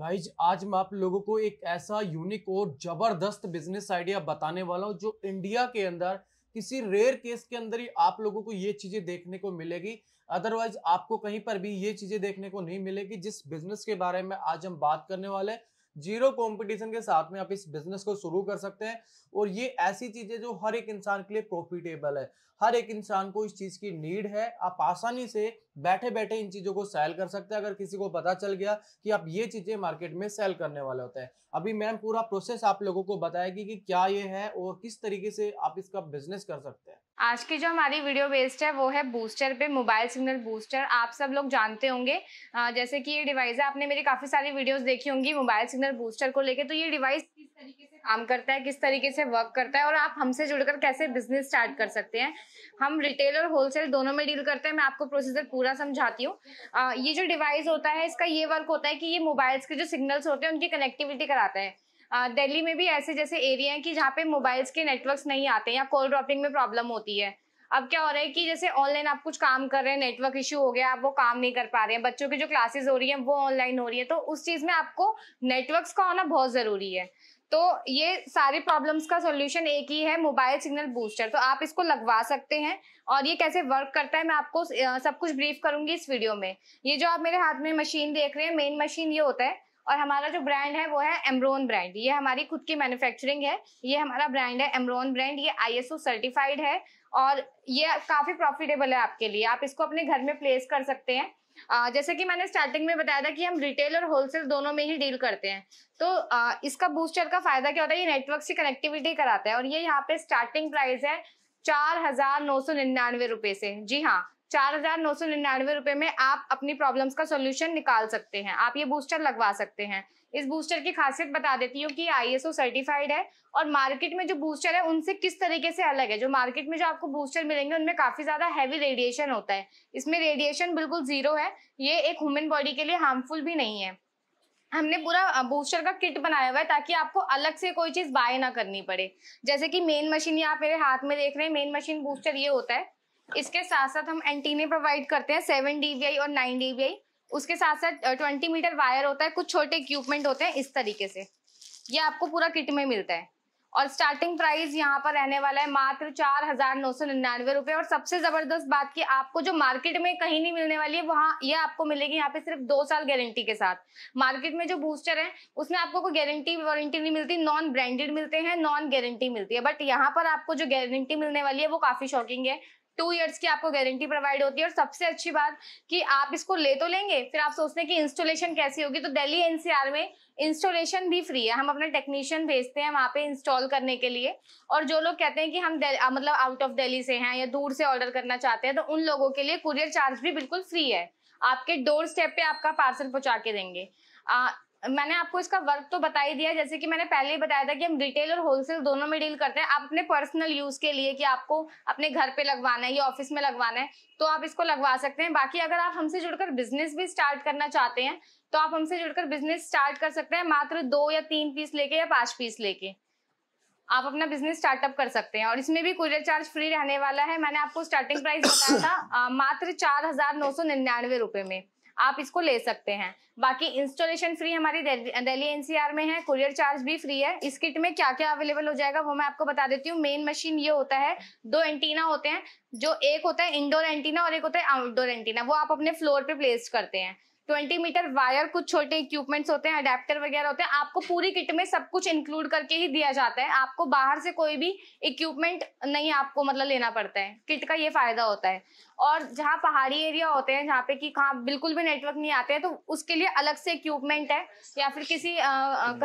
Guys आज मैं आप लोगों को एक ऐसा यूनिक और जबरदस्त बिजनेस आइडिया बताने वाला हूँ जो इंडिया के अंदर किसी रेयर केस के अंदर ही आप लोगों को ये चीजें देखने को मिलेगी अदरवाइज आपको कहीं पर भी ये चीजें देखने को नहीं मिलेगी जिस बिजनेस के बारे में आज हम बात करने वाले हैं जीरो कंपटीशन के साथ में आप इस बिजनेस को शुरू कर सकते हैं और ये ऐसी चीजें जो हर एक इंसान के लिए प्रॉफिटेबल है हर एक इंसान को इस चीज की नीड है आप आसानी से बैठे बैठे इन चीजों को सेल कर सकते हैं अगर किसी को पता चल गया कि आप ये चीजें मार्केट में सेल करने वाले होते हैं अभी मैम पूरा प्रोसेस आप लोगों को बताएगी कि क्या ये है और किस तरीके से आप इसका बिजनेस कर सकते हैं आज की जो हमारी वीडियो बेस्ड है वो है बूस्टर पे मोबाइल सिग्नल बूस्टर आप सब लोग जानते होंगे जैसे कि ये डिवाइस है आपने मेरी काफ़ी सारी वीडियोस देखी होंगी मोबाइल सिग्नल बूस्टर को लेके तो ये डिवाइस किस तरीके से काम करता है किस तरीके से वर्क करता है और आप हमसे जुड़कर कैसे बिजनेस स्टार्ट कर सकते हैं हम रिटेल और होलसेल दोनों में डील करते हैं मैं आपको प्रोसीजर पूरा समझाती हूँ ये जो डिवाइस होता है इसका ये वर्क होता है कि ये मोबाइल्स के जो सिग्नल्स होते हैं उनकी कनेक्टिविटी कराता है दिल्ली में भी ऐसे जैसे एरिया हैं कि जहाँ पे मोबाइल्स के नेटवर्क्स नहीं आते या कॉल ड्रॉपिंग में प्रॉब्लम होती है अब क्या हो रहा है कि जैसे ऑनलाइन आप कुछ काम कर रहे हैं नेटवर्क इश्यू हो गया आप वो काम नहीं कर पा रहे हैं बच्चों की जो क्लासेस हो रही हैं वो ऑनलाइन हो रही है तो उस चीज़ में आपको नेटवर्क्स का होना बहुत ज़रूरी है तो ये सारे प्रॉब्लम्स का सॉल्यूशन एक ही है मोबाइल सिग्नल बूस्टर तो आप इसको लगवा सकते हैं और ये कैसे वर्क करता है मैं आपको सब कुछ ब्रीफ करूंगी इस वीडियो में ये जो आप मेरे हाथ में मशीन देख रहे हैं मेन मशीन ये होता है और हमारा जो ब्रांड है वो है एमरोन ब्रांड ये हमारी खुद की मैन्युफैक्चरिंग है ये हमारा ब्रांड है एमरोन ब्रांड ये आईएसओ सर्टिफाइड है और ये काफ़ी प्रॉफिटेबल है आपके लिए आप इसको अपने घर में प्लेस कर सकते हैं जैसे कि मैंने स्टार्टिंग में बताया था कि हम रिटेल और होलसेल दोनों में ही डील करते हैं तो इसका बूस्टर का फायदा क्या होता है ये नेटवर्क से कनेक्टिविटी कराता है और ये यहाँ पे स्टार्टिंग प्राइस है चार हजार नौ सौ निन्यानवे रुपए से जी हाँ चार हजार नौ सौ निन्यानवे रुपए में आप अपनी प्रॉब्लम्स का सॉल्यूशन निकाल सकते हैं आप ये बूस्टर लगवा सकते हैं इस बूस्टर की खासियत बता देती हूँ कि आईएसओ सर्टिफाइड है और मार्केट में जो बूस्टर है उनसे किस तरीके से अलग है जो मार्केट में जो आपको बूस्टर मिलेंगे उनमें काफी ज्यादा हैवी रेडिएशन होता है इसमें रेडिएशन बिल्कुल जीरो है ये एक ह्यूमन बॉडी के लिए हार्मफुल भी नहीं है हमने पूरा बूस्टर का किट बनाया हुआ है ताकि आपको अलग से कोई चीज बाय ना करनी पड़े जैसे कि मेन मशीन ये आप मेरे हाथ में देख रहे हैं मेन मशीन बूस्टर ये होता है इसके साथ साथ हम एंटीने प्रोवाइड करते हैं सेवन डीबीआई और नाइन डीबीआई उसके साथ साथ ट्वेंटी मीटर वायर होता है कुछ छोटे इक्विपमेंट होते हैं इस तरीके से ये आपको पूरा किट में मिलता है और स्टार्टिंग प्राइस यहाँ पर रहने वाला है मात्र चार हजार नौ सौ निन्यानवे रुपए और सबसे जबरदस्त बात की आपको जो मार्केट में कहीं नहीं मिलने वाली है वहाँ ये आपको मिलेगी यहाँ पे सिर्फ दो साल गारंटी के साथ मार्केट में जो बूस्टर है उसमें आपको कोई गारंटी वारंटी नहीं मिलती नॉन ब्रांडेड मिलते हैं नॉन गारंटी मिलती है बट यहाँ पर आपको जो गारंटी मिलने वाली है वो काफी शॉकिंग है टू ईयर्स की आपको गारंटी प्रोवाइड होती है और सबसे अच्छी बात कि आप इसको ले तो लेंगे फिर आप सोचते हैं कि इंस्टॉलेशन कैसी होगी तो दिल्ली एनसीआर में इंस्टॉलेशन भी फ्री है हम अपना टेक्नीशियन भेजते हैं वहाँ पे इंस्टॉल करने के लिए और जो लोग कहते हैं कि हम आ, मतलब आउट ऑफ दिल्ली से हैं या दूर से ऑर्डर करना चाहते हैं तो उन लोगों के लिए कुरियर चार्ज भी बिल्कुल फ्री है आपके डोर स्टेप पे आपका पार्सल पहुँचा के देंगे मैंने आपको इसका वर्क तो बता ही दिया जैसे कि मैंने पहले ही बताया था कि हम रिटेल और होलसेल दोनों में डील करते हैं आप अपने पर्सनल यूज के लिए कि आपको अपने घर पे लगवाना है या ऑफिस में लगवाना है तो आप इसको लगवा सकते हैं बाकी अगर आप हमसे जुड़कर बिजनेस भी स्टार्ट करना चाहते हैं तो आप हमसे जुड़कर बिजनेस स्टार्ट कर सकते हैं मात्र दो या तीन पीस लेके या पांच पीस लेके आप अपना बिजनेस स्टार्टअप कर सकते हैं और इसमें भी कुरियर चार्ज फ्री रहने वाला है मैंने आपको स्टार्टिंग प्राइस बताया था मात्र चार हजार नौ सौ निन्यानवे रुपए में आप इसको ले सकते हैं बाकी इंस्टॉलेशन फ्री हमारी दिल्ली एनसीआर में है कुरियर चार्ज भी फ्री है इस किट में क्या क्या अवेलेबल हो जाएगा वो मैं आपको बता देती हूँ मेन मशीन ये होता है दो एंटीना होते हैं जो एक होता है इंडोर एंटीना और एक होता है आउटडोर एंटीना वो आप अपने फ्लोर पे प्लेस करते हैं ट्वेंटी मीटर वायर कुछ छोटे इक्विपमेंट्स होते हैं अडेप्टर वगैरह होते हैं आपको पूरी किट में सब कुछ इंक्लूड करके ही दिया जाता है आपको बाहर से कोई भी इक्विपमेंट नहीं आपको मतलब लेना पड़ता है किट का ये फायदा होता है और जहाँ पहाड़ी एरिया होते हैं जहाँ पे कि कहाँ बिल्कुल भी नेटवर्क नहीं आते हैं तो उसके लिए अलग से इक्विपमेंट है या फिर किसी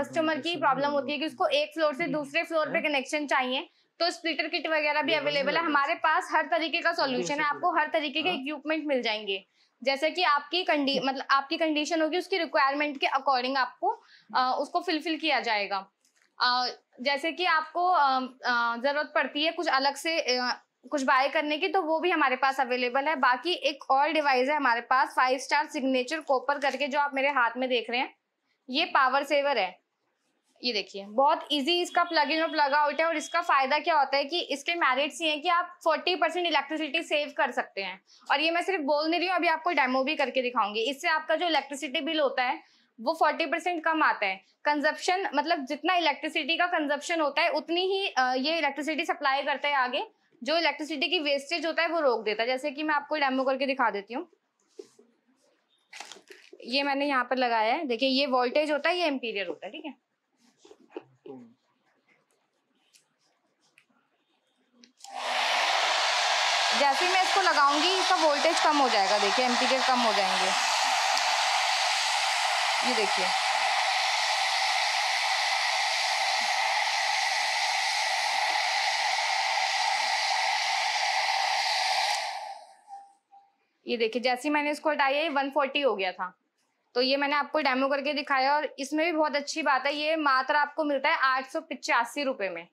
कस्टमर की प्रॉब्लम होती है कि उसको एक फ्लोर से दूसरे फ्लोर पे कनेक्शन हाँ। चाहिए तो स्प्लिटर किट वगैरह भी अवेलेबल है हमारे पास हर तरीके का सॉल्यूशन है आपको हर तरीके के इक्विपमेंट हाँ। मिल जाएंगे जैसे कि आपकी कंडी मतलब आपकी कंडीशन होगी उसकी रिक्वायरमेंट के अकॉर्डिंग आपको आ, उसको फिलफिल किया जाएगा आ, जैसे कि आपको ज़रूरत पड़ती है कुछ अलग से आ, कुछ बाय करने की तो वो भी हमारे पास अवेलेबल है बाकी एक और डिवाइस है हमारे पास फाइव स्टार सिग्नेचर कॉपर करके जो आप मेरे हाथ में देख रहे हैं ये पावर सेवर है ये देखिए बहुत इजी इसका प्लग इन और प्लग आउट है और इसका फायदा क्या होता है कि इसके मेरिट्स ये हैं कि आप 40 परसेंट इलेक्ट्रिसिटी सेव कर सकते हैं और ये मैं सिर्फ बोल नहीं रही हूँ अभी आपको डेमो भी करके दिखाऊंगी इससे आपका जो इलेक्ट्रिसिटी बिल होता है वो फोर्टी परसेंट कम आता है कंजप्शन मतलब जितना इलेक्ट्रिसिटी का कंजप्शन होता है उतनी ही ये इलेक्ट्रिसिटी सप्लाई करता है आगे जो इलेक्ट्रिसिटी की वेस्टेज होता है वो रोक देता है जैसे कि मैं आपको डेमो करके दिखा देती हूँ ये मैंने यहाँ पर लगाया है देखिए ये वोल्टेज होता है ये एम्पीरियर होता है ठीक है जैसे ही मैं इसको लगाऊंगी इसका वोल्टेज कम हो जाएगा देखिए एम कम हो जाएंगे ये देखिए ये देखिए जैसे मैंने इसको हटाया ये 140 हो गया था तो ये मैंने आपको डेमो करके दिखाया और इसमें भी बहुत अच्छी बात है ये मात्र आपको मिलता है आठ सौ पिचासी में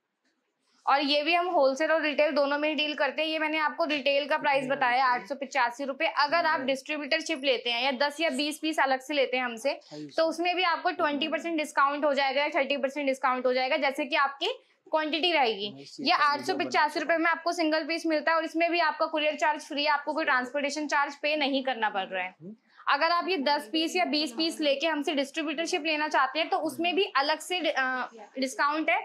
और ये भी हम होलसेल और रिटेल दोनों में ही डील करते हैं ये मैंने आपको रिटेल का प्राइस हम्म। बताया आठ सौ पिचासी रूपए अगर आप डिस्ट्रीब्यूटरशिप हम्म। लेते हैं या दस या बीस पीस अलग से लेते हैं हमसे तो उसमें भी आपको ट्वेंटी परसेंट डिस्काउंट हो जाएगा या थर्टी परसेंट डिस्काउंट हो जाएगा जैसे कि आपकी क्वांटिटी रहेगी ये आठ सौ पिचासी रुपए में आपको सिंगल पीस मिलता है और इसमें भी आपका कुरियर चार्ज फ्री है आपको कोई ट्रांसपोर्टेशन चार्ज पे नहीं करना पड़ रहा है हम्म। अगर आप ये दस पीस या बीस पीस लेके हमसे डिस्ट्रीब्यूटरशिप लेना चाहते हैं तो उसमें भी अलग से डिस्काउंट है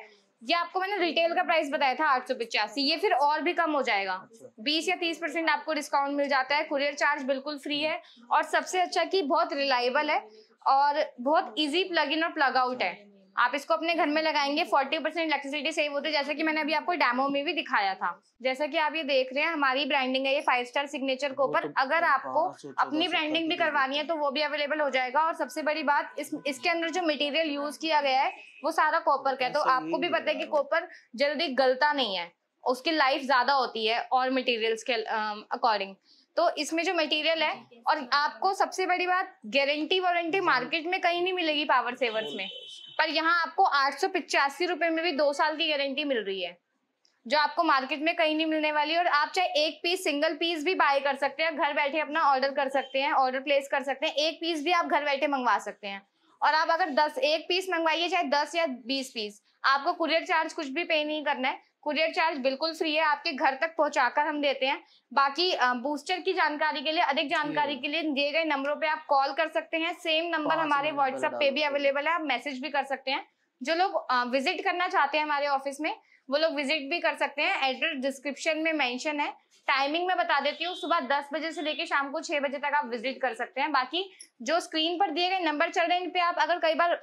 ये आपको मैंने रिटेल का प्राइस बताया था आठ सौ पिचासी ये फिर और भी कम हो जाएगा अच्छा। बीस या तीस परसेंट आपको डिस्काउंट मिल जाता है कुरियर चार्ज बिल्कुल फ्री है और सबसे अच्छा कि बहुत रिलायबल है और बहुत इजी प्लग इन और प्लग आउट है आप इसको अपने घर में लगाएंगे 40 परसेंट इलेक्ट्रिसिटी सेव होती है जैसे कि मैंने अभी आपको डेमो में भी दिखाया था जैसा कि आप ये देख रहे हैं हमारी ब्रांडिंग है ये फाइव स्टार सिग्नेचर के ऊपर अगर आपको अपनी ब्रांडिंग भी करवानी है तो वो भी अवेलेबल हो जाएगा और सबसे बड़ी बात इस इसके अंदर जो मटेरियल यूज किया गया है वो सारा कॉपर का है तो आपको भी पता है कि कॉपर जल्दी गलता नहीं है उसकी लाइफ ज्यादा होती है और मटेरियल्स के अकॉर्डिंग तो इसमें जो मटेरियल है और आपको सबसे बड़ी बात गारंटी वारंटी मार्केट में कहीं नहीं मिलेगी पावर सेवर्स में पर यहाँ आपको आठ रुपए में भी दो साल की गारंटी मिल रही है जो आपको मार्केट में कहीं नहीं मिलने वाली और आप चाहे एक पीस सिंगल पीस भी बाय कर सकते हैं घर बैठे अपना ऑर्डर कर सकते हैं ऑर्डर प्लेस कर सकते हैं एक पीस भी आप घर बैठे मंगवा सकते हैं और आप अगर दस एक पीस मंगवाइए चाहे दस या बीस पीस आपको कुरियर चार्ज कुछ भी पे नहीं करना है कुरियर चार्ज बिल्कुल फ्री है आपके घर तक पहुंचाकर हम देते हैं बाकी बूस्टर की जानकारी के लिए अधिक जानकारी के लिए दिए गए नंबरों पे आप कॉल कर सकते हैं सेम नंबर हमारे व्हाट्सएप पे भी अवेलेबल है आप मैसेज भी कर सकते हैं जो लोग विजिट करना चाहते हैं हमारे ऑफिस में वो लोग विजिट भी कर सकते हैं एड्रेस डिस्क्रिप्शन में मेंशन है टाइमिंग मैं बता देती हूँ सुबह दस बजे से लेकर शाम को छह बजे तक आप विजिट कर सकते हैं बाकी जो स्क्रीन पर दिए गए नंबर चल रहे हैं इन पे आप अगर कई बार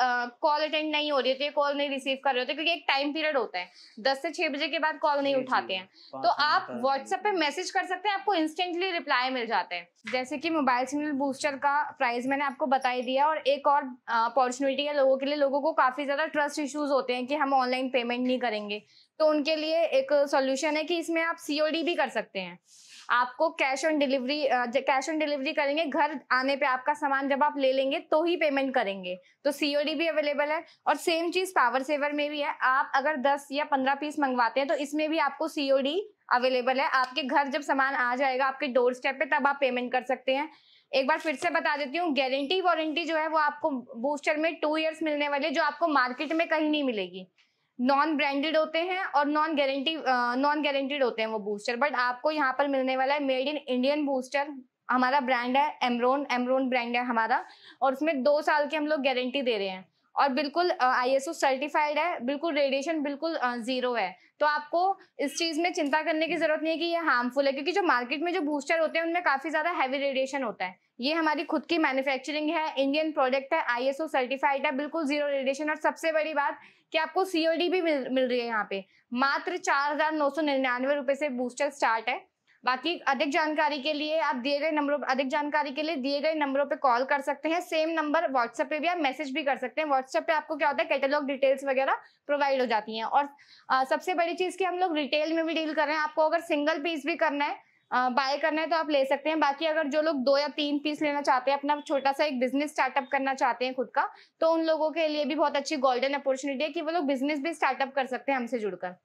कॉल अटेंड नहीं हो रही होती है कॉल नहीं रिसीव कर रहे होते क्योंकि एक टाइम पीरियड होता है दस से छह बजे के बाद कॉल नहीं उठाते हैं तो आप व्हाट्सएप पे मैसेज कर सकते हैं आपको इंस्टेंटली रिप्लाई मिल जाते हैं जैसे की मोबाइल सिग्नल बूस्टर का प्राइस मैंने आपको बताई दिया और एक और अपॉर्चुनिटी है लोगों के लिए लोगों को काफी ज्यादा ट्रस्ट इश्यूज होते हैं कि हम ऑनलाइन पेमेंट नहीं करेंगे तो उनके लिए एक सॉल्यूशन है कि इसमें आप सीओडी भी कर सकते हैं आपको cash on delivery cash on delivery करेंगे घर आने पे आपका सामान जब आप ले लेंगे तो ही पेमेंट करेंगे तो सीओडी भी अवेलेबल है और सेम चीज पावर सेवर में भी है आप अगर दस या पंद्रह पीस मंगवाते हैं तो इसमें भी आपको सीओडी अवेलेबल है आपके घर जब सामान आ जाएगा आपके डोर स्टेप पे तब आप पेमेंट कर सकते हैं एक बार फिर से बता देती हूँ गारंटी वारंटी जो है वो आपको बूस्टर में टू इयर्स मिलने वाली है जो आपको मार्केट में कहीं नहीं मिलेगी नॉन ब्रांडेड होते हैं और नॉन गारंटी नॉन गारंटेड होते हैं वो बूस्टर बट आपको यहाँ पर मिलने वाला है मेड इन इंडियन बूस्टर हमारा ब्रांड है एमरोन एमरोन ब्रांड है हमारा और उसमें दो साल की हम लोग गारंटी दे रहे हैं और बिल्कुल आईएसओ सर्टिफाइड है बिल्कुल रेडिएशन बिल्कुल जीरो है तो आपको इस चीज में चिंता करने की जरूरत नहीं है कि ये हार्मफुल है क्योंकि जो मार्केट में जो बूस्टर होते हैं उनमें काफी ज्यादा हैवी रेडिएशन होता है ये हमारी खुद की मैन्युफैक्चरिंग है इंडियन प्रोडक्ट है आईएसओ सर्टिफाइड है बिल्कुल जीरो रेडिएशन और सबसे बड़ी बात कि आपको सीओडी भी मिल, मिल रही है यहाँ पे मात्र चार हजार नौ सौ निन्यानवे रुपए से बूस्टर स्टार्ट है बाकी अधिक जानकारी के लिए आप दिए गए नंबरों अधिक जानकारी के लिए दिए गए नंबरों पे कॉल कर सकते हैं सेम नंबर व्हाट्सएप पे भी आप मैसेज भी कर सकते हैं व्हाट्सएप पे आपको क्या होता है कैटलॉग डिटेल्स वगैरह प्रोवाइड हो जाती हैं और आ, सबसे बड़ी चीज़ कि हम लोग रिटेल में भी डील कर रहे हैं आपको अगर सिंगल पीस भी करना है बाय करना है तो आप ले सकते हैं बाकी अगर जो लोग दो या तीन पीस लेना चाहते हैं अपना छोटा सा एक बिजनेस स्टार्टअप करना चाहते हैं खुद का तो उन लोगों के लिए भी बहुत अच्छी गोल्डन अपॉर्चुनिटी है कि वो लोग बिजनेस भी स्टार्टअप कर सकते हैं हमसे जुड़कर